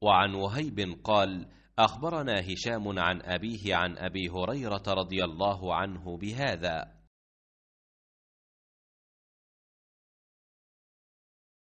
وعن وهيب قال اخبرنا هشام عن ابيه عن ابي هريره رضي الله عنه بهذا